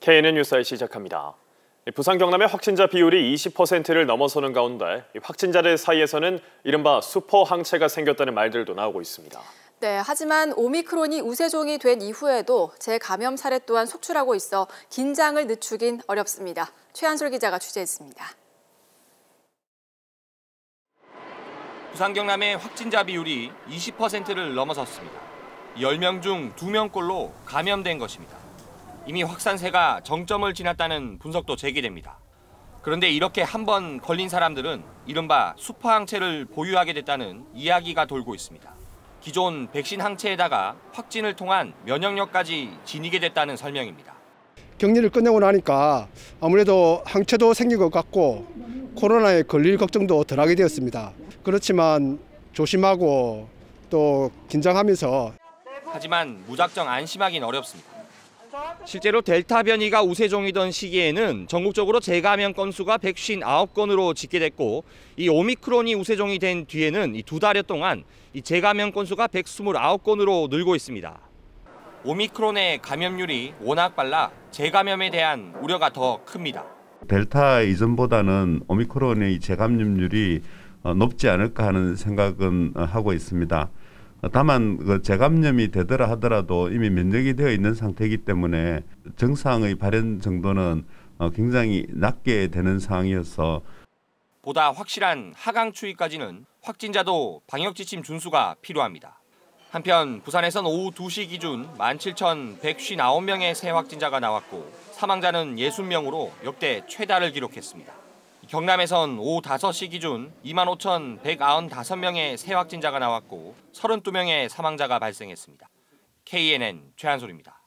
KNN 뉴스에 시작합니다. 부산 경남의 확진자 비율이 20%를 넘어서는 가운데 확진자들 사이에서는 이른바 수퍼 항체가 생겼다는 말들도 나오고 있습니다. 네, 하지만 오미크론이 우세종이 된 이후에도 재감염 사례 또한 속출하고 있어 긴장을 늦추긴 어렵습니다. 최한솔 기자가 취재했습니다. 부산 경남의 확진자 비율이 20%를 넘어섰습니다. 10명 중 2명꼴로 감염된 것입니다. 이미 확산세가 정점을 지났다는 분석도 제기됩니다. 그런데 이렇게 한 번 걸린 사람들은 이른바 수파 항체를 보유하게 됐다는 이야기가 돌고 있습니다. 기존 백신 항체에다가 확진을 통한 면역력까지 지니게 됐다는 설명입니다. 격리를 끝내고 나니까 아무래도 항체도 생긴 것 같고 코로나에 걸릴 걱정도 덜하게 되었습니다. 그렇지만 조심하고 또 긴장하면서 하지만 무작정 안심하긴 어렵습니다. 실제로 델타 변이가 우세종이던 시기에는 전국적으로 재감염 건수가 159건으로 집계됐고 이 오미크론이 우세종이 된 뒤에는 이 두 달여 동안 이 재감염 건수가 129건으로 늘고 있습니다. 오미크론의 감염률이 워낙 빨라 재감염에 대한 우려가 더 큽니다. 델타 이전보다는 오미크론의 재감염률이 어, 높지 않을까 하는 생각은 어, 하고 있습니다. 다만 그 재감염이 되더라 하더라도 이미 면역이 되어 있는 상태이기 때문에 정상의 발현 정도는 어, 굉장히 낮게 되는 상황이어서 보다 확실한 하강 추이까지는 확진자도 방역 지침 준수가 필요합니다. 한편 부산에선 오후 2시 기준 17,159명의 새 확진자가 나왔고 사망자는 60명으로 역대 최다를 기록했습니다. 경남에선 오후 5시 기준 25,195명의 새 확진자가 나왔고 32명의 사망자가 발생했습니다. KNN 최한솔입니다.